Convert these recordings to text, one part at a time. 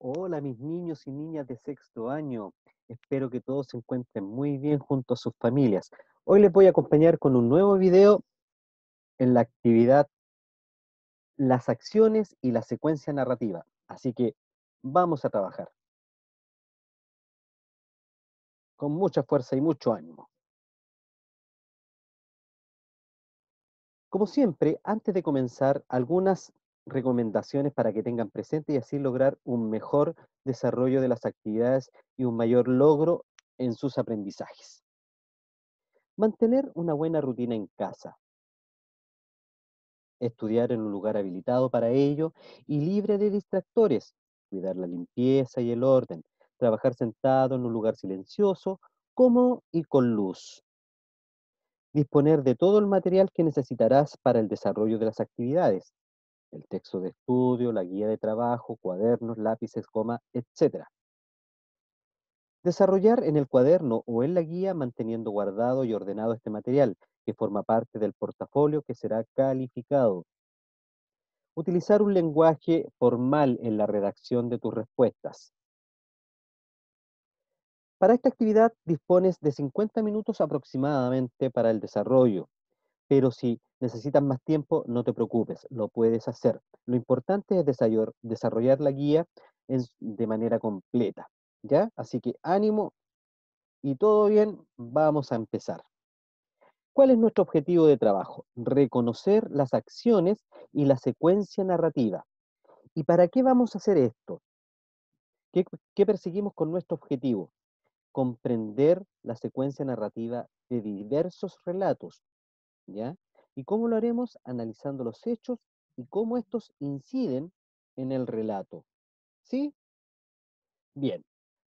Hola mis niños y niñas de sexto año. Espero que todos se encuentren muy bien junto a sus familias. Hoy les voy a acompañar con un nuevo video en la actividad las acciones y la secuencia narrativa. Así que vamos a trabajar. Con mucha fuerza y mucho ánimo. Como siempre, antes de comenzar, algunas recomendaciones para que tengan presente y así lograr un mejor desarrollo de las actividades y un mayor logro en sus aprendizajes. Mantener una buena rutina en casa. Estudiar en un lugar habilitado para ello y libre de distractores. Cuidar la limpieza y el orden. Trabajar sentado en un lugar silencioso, cómodo y con luz. Disponer de todo el material que necesitarás para el desarrollo de las actividades el texto de estudio, la guía de trabajo, cuadernos, lápices, coma, etc. Desarrollar en el cuaderno o en la guía manteniendo guardado y ordenado este material, que forma parte del portafolio que será calificado. Utilizar un lenguaje formal en la redacción de tus respuestas. Para esta actividad dispones de 50 minutos aproximadamente para el desarrollo. Pero si necesitas más tiempo, no te preocupes, lo puedes hacer. Lo importante es desarrollar la guía de manera completa, ¿ya? Así que ánimo y todo bien, vamos a empezar. ¿Cuál es nuestro objetivo de trabajo? Reconocer las acciones y la secuencia narrativa. ¿Y para qué vamos a hacer esto? qué perseguimos con nuestro objetivo? Comprender la secuencia narrativa de diversos relatos ¿Y cómo lo haremos? Analizando los hechos y cómo estos inciden en el relato. ¿Sí? Bien,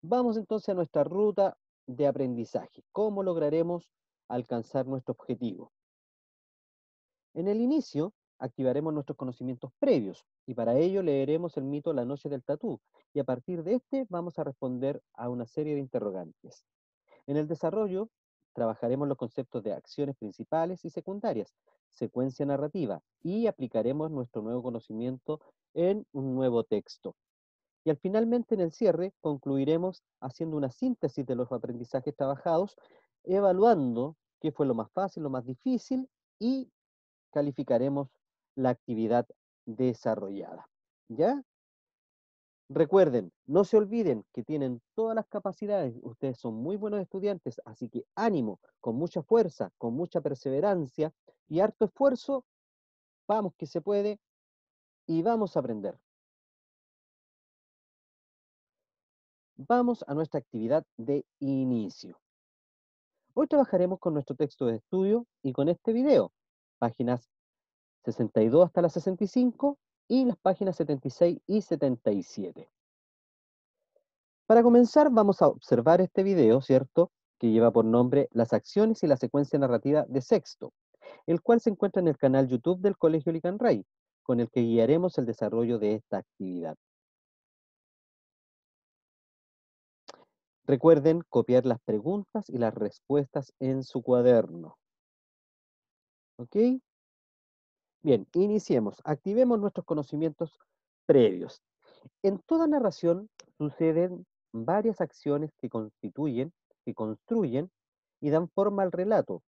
vamos entonces a nuestra ruta de aprendizaje. ¿Cómo lograremos alcanzar nuestro objetivo? En el inicio, activaremos nuestros conocimientos previos y para ello leeremos el mito La noche del tatú y a partir de este vamos a responder a una serie de interrogantes. En el desarrollo trabajaremos los conceptos de acciones principales y secundarias, secuencia narrativa y aplicaremos nuestro nuevo conocimiento en un nuevo texto. Y al finalmente en el cierre concluiremos haciendo una síntesis de los aprendizajes trabajados, evaluando qué fue lo más fácil, lo más difícil y calificaremos la actividad desarrollada. ¿Ya? Recuerden, no se olviden que tienen todas las capacidades, ustedes son muy buenos estudiantes, así que ánimo, con mucha fuerza, con mucha perseverancia y harto esfuerzo, vamos que se puede y vamos a aprender. Vamos a nuestra actividad de inicio. Hoy trabajaremos con nuestro texto de estudio y con este video, páginas 62 hasta las 65 y las páginas 76 y 77. Para comenzar, vamos a observar este video, ¿cierto? Que lleva por nombre Las acciones y la secuencia narrativa de sexto, el cual se encuentra en el canal YouTube del Colegio Licanray, con el que guiaremos el desarrollo de esta actividad. Recuerden copiar las preguntas y las respuestas en su cuaderno. ¿Ok? Bien, iniciemos. Activemos nuestros conocimientos previos. En toda narración suceden varias acciones que constituyen, que construyen y dan forma al relato.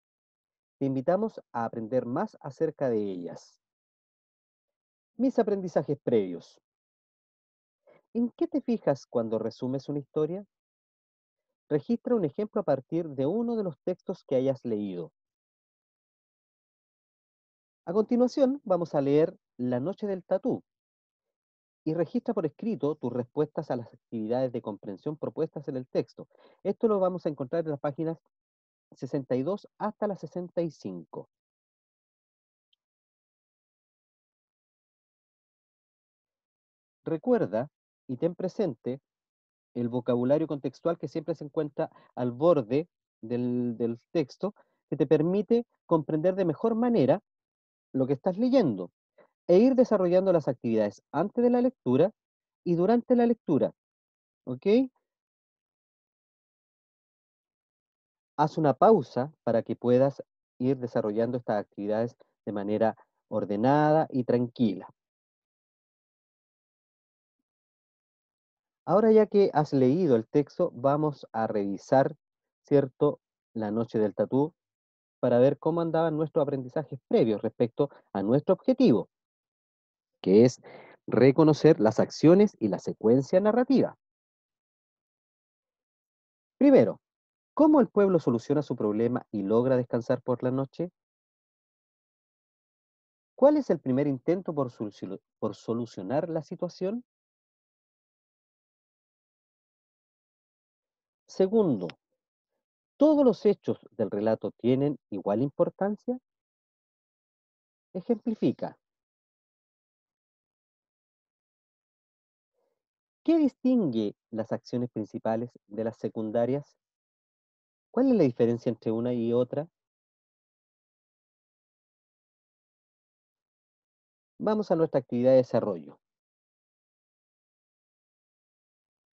Te invitamos a aprender más acerca de ellas. Mis aprendizajes previos. ¿En qué te fijas cuando resumes una historia? Registra un ejemplo a partir de uno de los textos que hayas leído. A continuación, vamos a leer La noche del tatú y registra por escrito tus respuestas a las actividades de comprensión propuestas en el texto. Esto lo vamos a encontrar en las páginas 62 hasta las 65. Recuerda y ten presente el vocabulario contextual que siempre se encuentra al borde del texto, que te permite comprender de mejor manera lo que estás leyendo e ir desarrollando las actividades antes de la lectura y durante la lectura. ¿Ok? Haz una pausa para que puedas ir desarrollando estas actividades de manera ordenada y tranquila. Ahora ya que has leído el texto, vamos a revisar, ¿cierto?, la noche del tatú para ver cómo andaban nuestros aprendizajes previos respecto a nuestro objetivo, que es reconocer las acciones y la secuencia narrativa. Primero, ¿cómo el pueblo soluciona su problema y logra descansar por la noche? ¿Cuál es el primer intento por, solucionar la situación? Segundo, todos los hechos del relato tienen igual importancia? Ejemplifica. ¿Qué distingue las acciones principales de las secundarias? ¿Cuál es la diferencia entre una y otra? Vamos a nuestra actividad de desarrollo.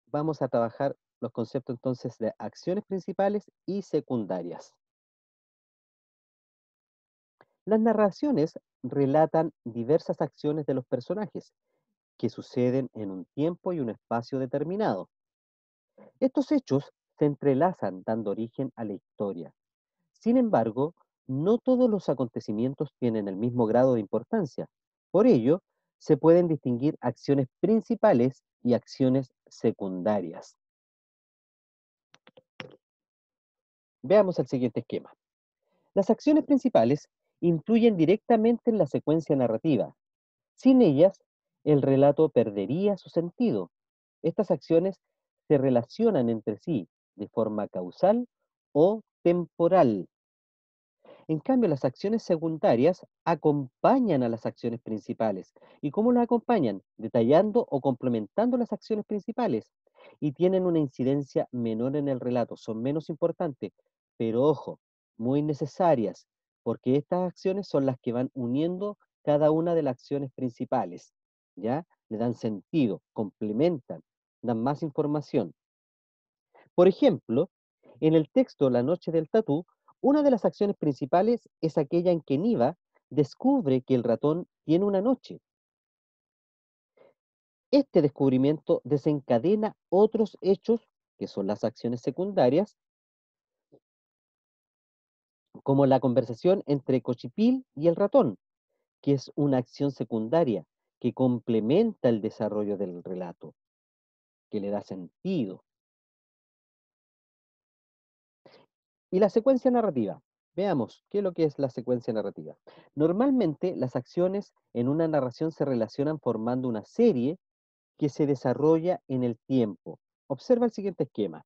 Vamos a trabajar los conceptos entonces de acciones principales y secundarias. Las narraciones relatan diversas acciones de los personajes que suceden en un tiempo y un espacio determinado. Estos hechos se entrelazan dando origen a la historia. Sin embargo, no todos los acontecimientos tienen el mismo grado de importancia. Por ello, se pueden distinguir acciones principales y acciones secundarias. Veamos el siguiente esquema. Las acciones principales influyen directamente en la secuencia narrativa. Sin ellas, el relato perdería su sentido. Estas acciones se relacionan entre sí de forma causal o temporal. En cambio, las acciones secundarias acompañan a las acciones principales. ¿Y cómo las acompañan? Detallando o complementando las acciones principales. Y tienen una incidencia menor en el relato, son menos importantes, pero ojo, muy necesarias, porque estas acciones son las que van uniendo cada una de las acciones principales. ¿Ya? Le dan sentido, complementan, dan más información. Por ejemplo, en el texto La noche del tatú una de las acciones principales es aquella en que Niva descubre que el ratón tiene una noche. Este descubrimiento desencadena otros hechos, que son las acciones secundarias, como la conversación entre Cochipil y el ratón, que es una acción secundaria que complementa el desarrollo del relato, que le da sentido, Y la secuencia narrativa. Veamos, ¿qué es lo que es la secuencia narrativa? Normalmente las acciones en una narración se relacionan formando una serie que se desarrolla en el tiempo. Observa el siguiente esquema.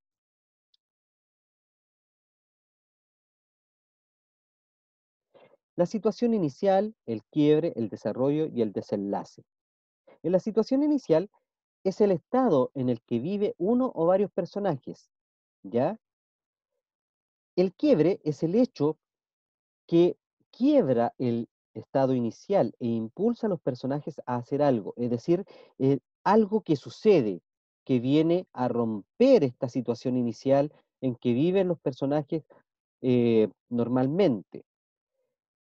La situación inicial, el quiebre, el desarrollo y el desenlace. En la situación inicial es el estado en el que vive uno o varios personajes, ¿ya? El quiebre es el hecho que quiebra el estado inicial e impulsa a los personajes a hacer algo, es decir, eh, algo que sucede, que viene a romper esta situación inicial en que viven los personajes eh, normalmente.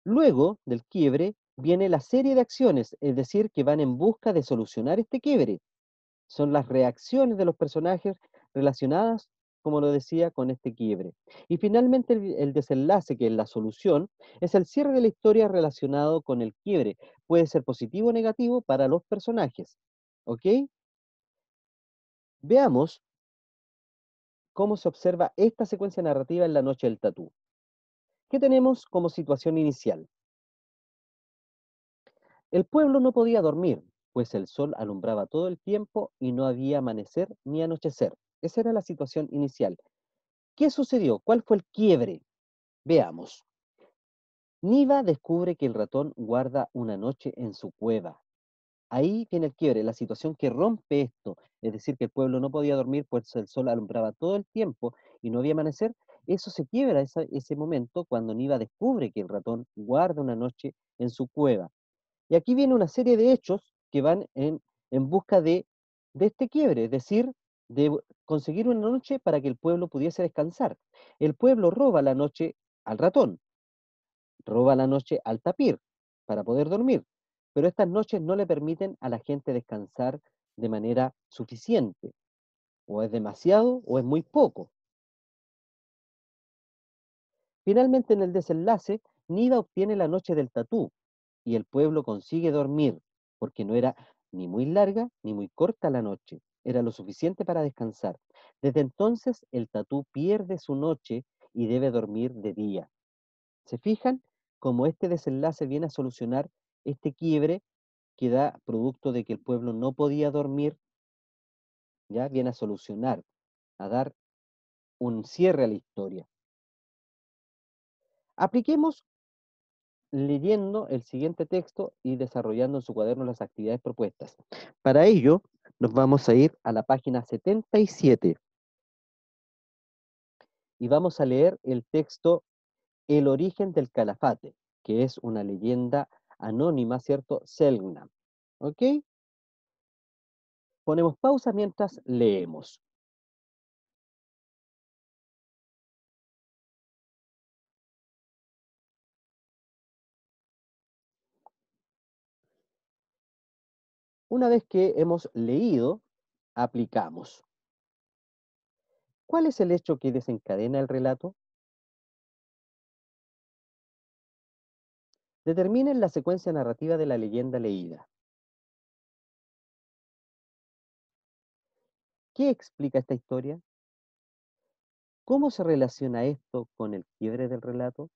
Luego del quiebre viene la serie de acciones, es decir, que van en busca de solucionar este quiebre. Son las reacciones de los personajes relacionadas como lo decía, con este quiebre. Y finalmente el, desenlace, que es la solución, es el cierre de la historia relacionado con el quiebre. Puede ser positivo o negativo para los personajes. ¿Ok? Veamos cómo se observa esta secuencia narrativa en la noche del tatú. ¿Qué tenemos como situación inicial? El pueblo no podía dormir, pues el sol alumbraba todo el tiempo y no había amanecer ni anochecer. Esa era la situación inicial. ¿Qué sucedió? ¿Cuál fue el quiebre? Veamos. Niva descubre que el ratón guarda una noche en su cueva. Ahí viene el quiebre, la situación que rompe esto, es decir, que el pueblo no podía dormir, pues el sol alumbraba todo el tiempo y no había amanecer, eso se quiebra ese momento cuando Niva descubre que el ratón guarda una noche en su cueva. Y aquí viene una serie de hechos que van en, busca de, de este quiebre, es decir, de conseguir una noche para que el pueblo pudiese descansar. El pueblo roba la noche al ratón, roba la noche al tapir para poder dormir, pero estas noches no le permiten a la gente descansar de manera suficiente. O es demasiado o es muy poco. Finalmente, en el desenlace, Nida obtiene la noche del tatú y el pueblo consigue dormir, porque no era ni muy larga ni muy corta la noche era lo suficiente para descansar. Desde entonces el tatú pierde su noche y debe dormir de día. ¿Se fijan cómo este desenlace viene a solucionar este quiebre que da producto de que el pueblo no podía dormir? Ya viene a solucionar, a dar un cierre a la historia. Apliquemos leyendo el siguiente texto y desarrollando en su cuaderno las actividades propuestas. Para ello, nos vamos a ir a la página 77 y vamos a leer el texto El origen del calafate, que es una leyenda anónima, ¿cierto? Selgna. ¿Ok? Ponemos pausa mientras leemos. Una vez que hemos leído, aplicamos. ¿Cuál es el hecho que desencadena el relato? Determinen la secuencia narrativa de la leyenda leída. ¿Qué explica esta historia? ¿Cómo se relaciona esto con el quiebre del relato?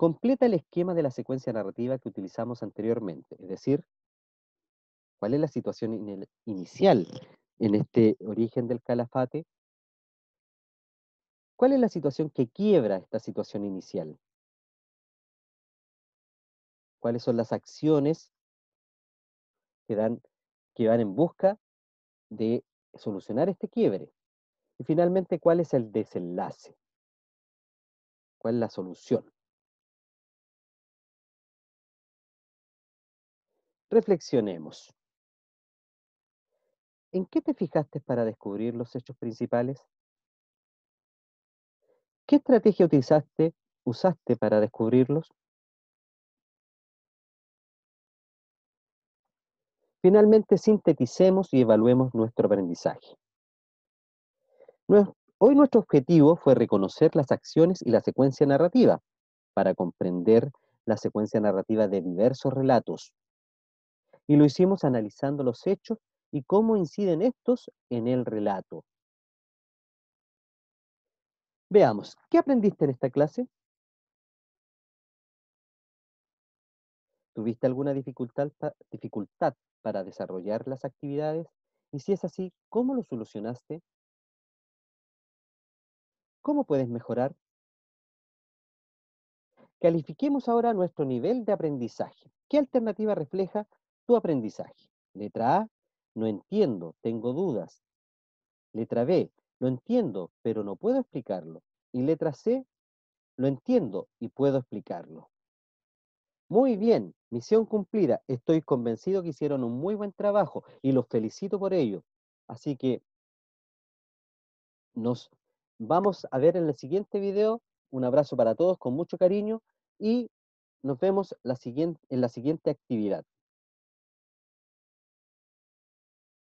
completa el esquema de la secuencia narrativa que utilizamos anteriormente, es decir, cuál es la situación inicial en este origen del calafate, cuál es la situación que quiebra esta situación inicial, cuáles son las acciones que, que van en busca de solucionar este quiebre, y finalmente cuál es el desenlace, cuál es la solución. Reflexionemos. ¿En qué te fijaste para descubrir los hechos principales? ¿Qué estrategia utilizaste, usaste para descubrirlos? Finalmente, sinteticemos y evaluemos nuestro aprendizaje. Hoy nuestro objetivo fue reconocer las acciones y la secuencia narrativa para comprender la secuencia narrativa de diversos relatos, y lo hicimos analizando los hechos y cómo inciden estos en el relato. Veamos, ¿qué aprendiste en esta clase? ¿Tuviste alguna dificultad, dificultad para desarrollar las actividades? Y si es así, ¿cómo lo solucionaste? ¿Cómo puedes mejorar? Califiquemos ahora nuestro nivel de aprendizaje. ¿Qué alternativa refleja tu aprendizaje. Letra A, no entiendo, tengo dudas. Letra B, lo entiendo, pero no puedo explicarlo. Y letra C, lo entiendo y puedo explicarlo. Muy bien, misión cumplida. Estoy convencido que hicieron un muy buen trabajo y los felicito por ello. Así que nos vamos a ver en el siguiente video. Un abrazo para todos con mucho cariño y nos vemos en la siguiente actividad.